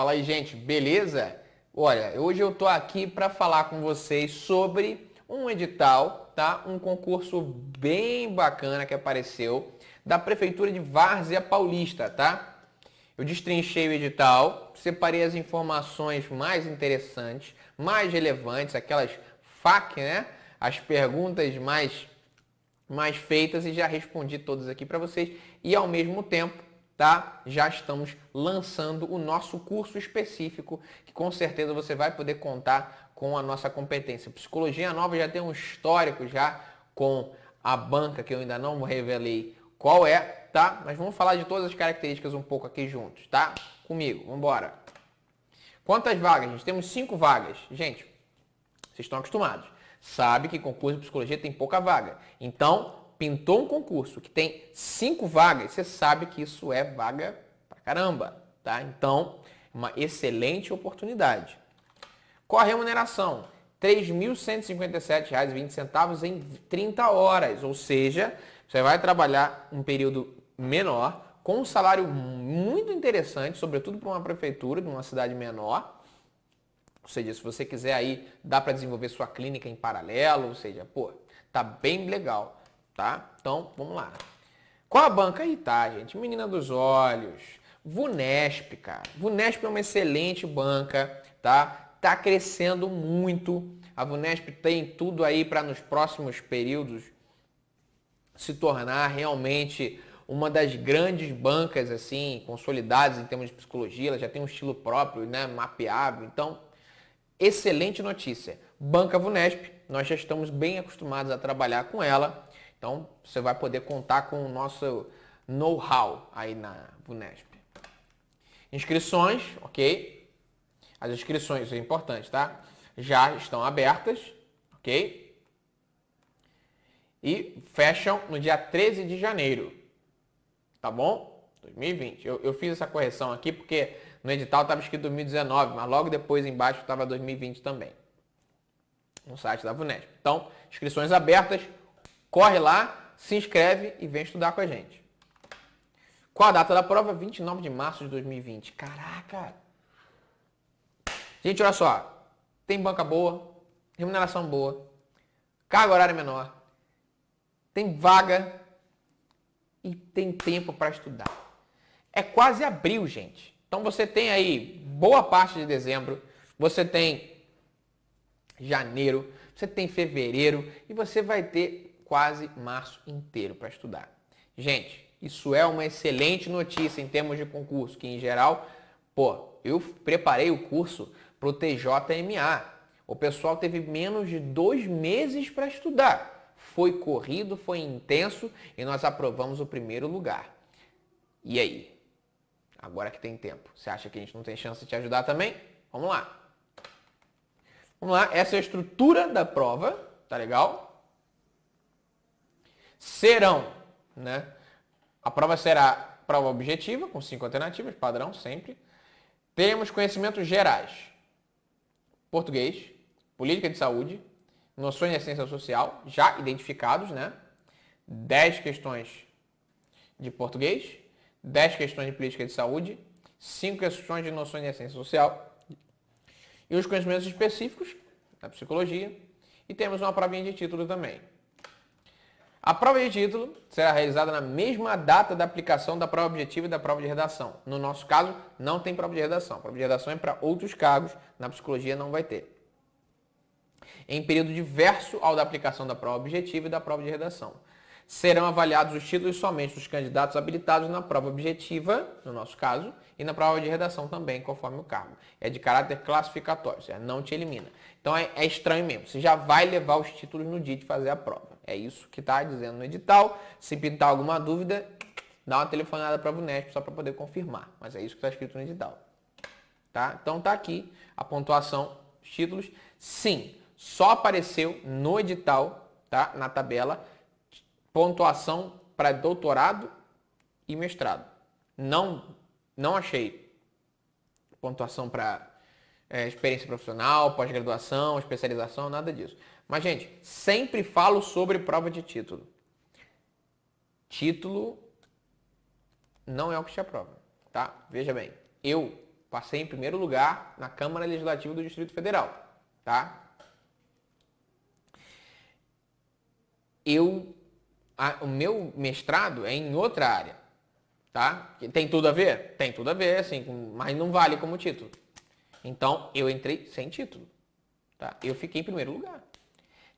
Fala aí, gente, beleza? Olha, hoje eu tô aqui para falar com vocês sobre um edital, tá? Um concurso bem bacana que apareceu da prefeitura de Várzea Paulista, tá? Eu destrinchei o edital, separei as informações mais interessantes, mais relevantes, aquelas FAQ, né? As perguntas mais mais feitas e já respondi todas aqui para vocês e ao mesmo tempo tá? Já estamos lançando o nosso curso específico, que com certeza você vai poder contar com a nossa competência. Psicologia Nova já tem um histórico já com a banca que eu ainda não revelei qual é, tá? Mas vamos falar de todas as características um pouco aqui juntos, tá? Comigo, vamos embora. Quantas vagas, gente? Temos cinco vagas. Gente, vocês estão acostumados. Sabe que concurso de psicologia tem pouca vaga. Então, pintou um concurso que tem cinco vagas, você sabe que isso é vaga pra caramba, tá? Então, uma excelente oportunidade. Qual a remuneração? R$ 3.157,20 em 30 horas, ou seja, você vai trabalhar um período menor, com um salário muito interessante, sobretudo para uma prefeitura de uma cidade menor. Ou seja, se você quiser aí, dá para desenvolver sua clínica em paralelo, ou seja, pô, tá bem legal tá? Então, vamos lá. Qual a banca aí, tá, gente? Menina dos Olhos, Vunesp, cara. Vunesp é uma excelente banca, tá? Tá crescendo muito. A Vunesp tem tudo aí para nos próximos períodos se tornar realmente uma das grandes bancas assim consolidadas em termos de psicologia, ela já tem um estilo próprio, né, mapeável. Então, excelente notícia. Banca Vunesp, nós já estamos bem acostumados a trabalhar com ela então, você vai poder contar com o nosso know-how aí na Vunesp. Inscrições, ok? As inscrições, é importante, tá? Já estão abertas, ok? E fecham no dia 13 de janeiro, tá bom? 2020. Eu, eu fiz essa correção aqui porque no edital estava escrito 2019, mas logo depois embaixo estava 2020 também. No site da Vunesp. Então, inscrições abertas, Corre lá, se inscreve e vem estudar com a gente. Qual a data da prova? 29 de março de 2020. Caraca! Gente, olha só. Tem banca boa, remuneração boa, carga horária menor, tem vaga e tem tempo para estudar. É quase abril, gente. Então você tem aí boa parte de dezembro, você tem janeiro, você tem fevereiro e você vai ter quase março inteiro para estudar. Gente, isso é uma excelente notícia em termos de concurso, que em geral, pô, eu preparei o curso para o TJMA. O pessoal teve menos de dois meses para estudar. Foi corrido, foi intenso e nós aprovamos o primeiro lugar. E aí? Agora que tem tempo. Você acha que a gente não tem chance de te ajudar também? Vamos lá. Vamos lá, essa é a estrutura da prova, tá legal? serão, né? A prova será prova objetiva, com cinco alternativas, padrão sempre. Teremos conhecimentos gerais. Português, política de saúde, noções de ciência social, já identificados, né? Dez questões de português, dez questões de política de saúde, cinco questões de noções de essência social e os conhecimentos específicos da psicologia. E temos uma provinha de título também. A prova de título será realizada na mesma data da aplicação da prova objetiva e da prova de redação. No nosso caso, não tem prova de redação. A prova de redação é para outros cargos, na psicologia não vai ter. Em período diverso ao da aplicação da prova objetiva e da prova de redação serão avaliados os títulos somente dos candidatos habilitados na prova objetiva, no nosso caso, e na prova de redação também, conforme o cargo. É de caráter classificatório, seja, é, não te elimina. Então é, é, estranho mesmo. Você já vai levar os títulos no dia de fazer a prova. É isso que está dizendo no edital. Se pintar alguma dúvida, dá uma telefonada para a Vunesp só para poder confirmar. Mas é isso que está escrito no edital. Tá? Então está aqui a pontuação, os títulos. Sim, só apareceu no edital, tá? na tabela, pontuação para doutorado e mestrado. Não, não achei pontuação para é, experiência profissional, pós-graduação, especialização, nada disso. Mas, gente, sempre falo sobre prova de título. Título não é o que te aprova, tá? Veja bem, eu passei em primeiro lugar na Câmara Legislativa do Distrito Federal, tá? Eu a, o meu mestrado é em outra área, tá? Tem tudo a ver? Tem tudo a ver, assim, mas não vale como título. Então, eu entrei sem título, tá? Eu fiquei em primeiro lugar.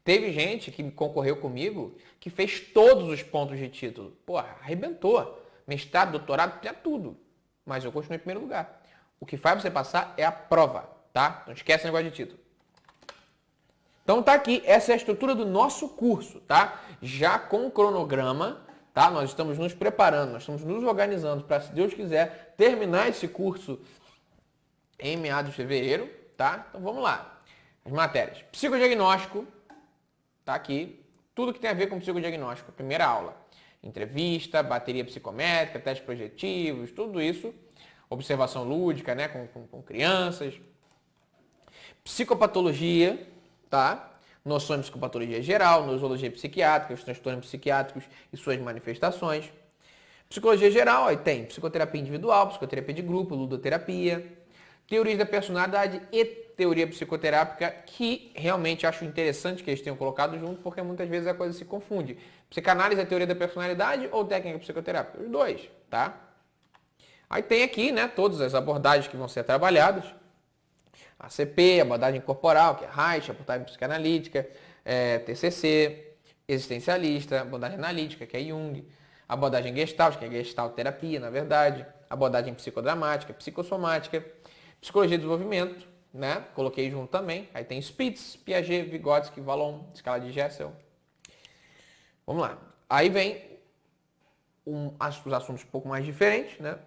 Teve gente que concorreu comigo que fez todos os pontos de título. Porra, arrebentou. Mestrado, doutorado, tinha tudo. Mas eu continuei em primeiro lugar. O que faz você passar é a prova, tá? Não esquece o negócio de título. Então tá aqui, essa é a estrutura do nosso curso, tá? Já com o cronograma, tá? Nós estamos nos preparando, nós estamos nos organizando para, se Deus quiser, terminar esse curso em meados de fevereiro, tá? Então vamos lá. As matérias. Psicodiagnóstico, tá aqui. Tudo que tem a ver com psicodiagnóstico, primeira aula. Entrevista, bateria psicométrica, testes projetivos, tudo isso. Observação lúdica, né, com, com, com crianças. Psicopatologia, tá? Noções de psicopatologia geral, nosologia psiquiátrica, os transtornos psiquiátricos e suas manifestações. Psicologia geral, aí tem psicoterapia individual, psicoterapia de grupo, ludoterapia, teorias da personalidade e teoria psicoterápica, que realmente acho interessante que eles tenham colocado junto, porque muitas vezes a coisa se confunde. Psicanálise é teoria da personalidade ou técnica psicoterápica? Os dois, tá? Aí tem aqui, né, todas as abordagens que vão ser trabalhadas. ACP, abordagem corporal, que é Reich, abordagem psicanalítica, é, TCC, existencialista, abordagem analítica, que é Jung, abordagem gestalt, que é gestalt terapia, na verdade, abordagem psicodramática, psicossomática, psicologia de desenvolvimento, né? Coloquei junto também. Aí tem Spitz, Piaget, Vygotsky, Valon, escala de Gessel. Vamos lá. Aí vem um, os assuntos um pouco mais diferentes, né?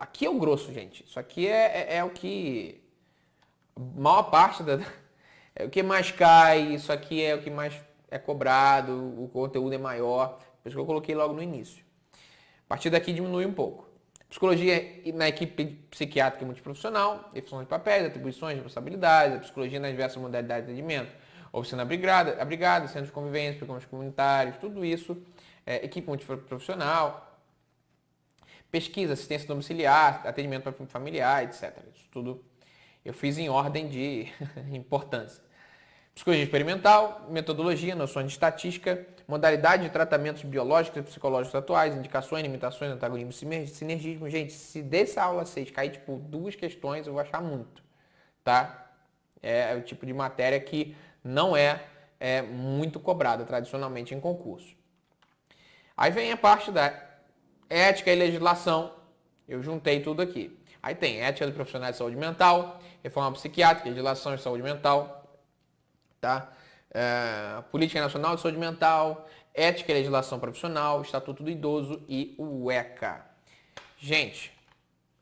Aqui é o grosso, gente. Isso aqui é, é, é o que. maior parte da. É o que mais cai, isso aqui é o que mais é cobrado, o conteúdo é maior. Por isso que eu coloquei logo no início. A partir daqui diminui um pouco. Psicologia na equipe psiquiátrica multiprofissional, definição de papéis, atribuições, responsabilidades, a psicologia nas diversas modalidades de atendimento, oficina abrigada, abrigada centro de convivência, programas comunitários, tudo isso, é, equipe multiprofissional, pesquisa, assistência domiciliar, atendimento familiar, etc. Isso tudo eu fiz em ordem de importância. Psicologia experimental, metodologia, noções de estatística, modalidade de tratamentos biológicos e psicológicos atuais, indicações, limitações, antagonismo, sinergismo. Gente, se dessa aula 6 cair, tipo, duas questões, eu vou achar muito, tá? É, é o tipo de matéria que não é, é muito cobrada tradicionalmente em concurso. Aí vem a parte da ética e legislação. Eu juntei tudo aqui. Aí tem ética do profissional de saúde mental, reforma psiquiátrica, legislação de saúde mental, tá? É, Política Nacional de Saúde Mental, ética e legislação profissional, Estatuto do Idoso e o ECA. Gente,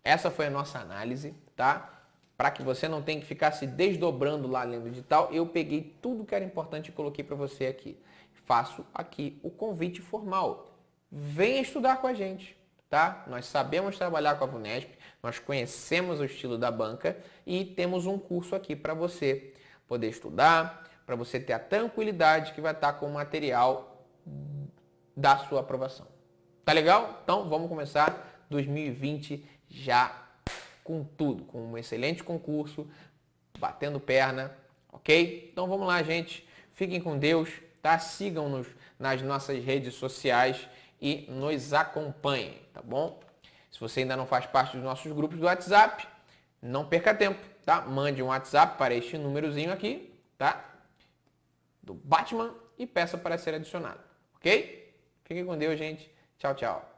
essa foi a nossa análise, tá? Para que você não tenha que ficar se desdobrando lá lendo digital, eu peguei tudo que era importante e coloquei para você aqui. Faço aqui o convite formal venha estudar com a gente, tá? Nós sabemos trabalhar com a VUNESP, nós conhecemos o estilo da banca e temos um curso aqui para você poder estudar, para você ter a tranquilidade que vai estar tá com o material da sua aprovação. Tá legal? Então vamos começar 2020 já com tudo, com um excelente concurso, batendo perna, ok? Então vamos lá, gente. Fiquem com Deus, tá? Sigam-nos nas nossas redes sociais e nos acompanhe, tá bom? Se você ainda não faz parte dos nossos grupos do WhatsApp, não perca tempo, tá? Mande um WhatsApp para este númerozinho aqui, tá? Do Batman e peça para ser adicionado, ok? Fique com Deus, gente. Tchau, tchau.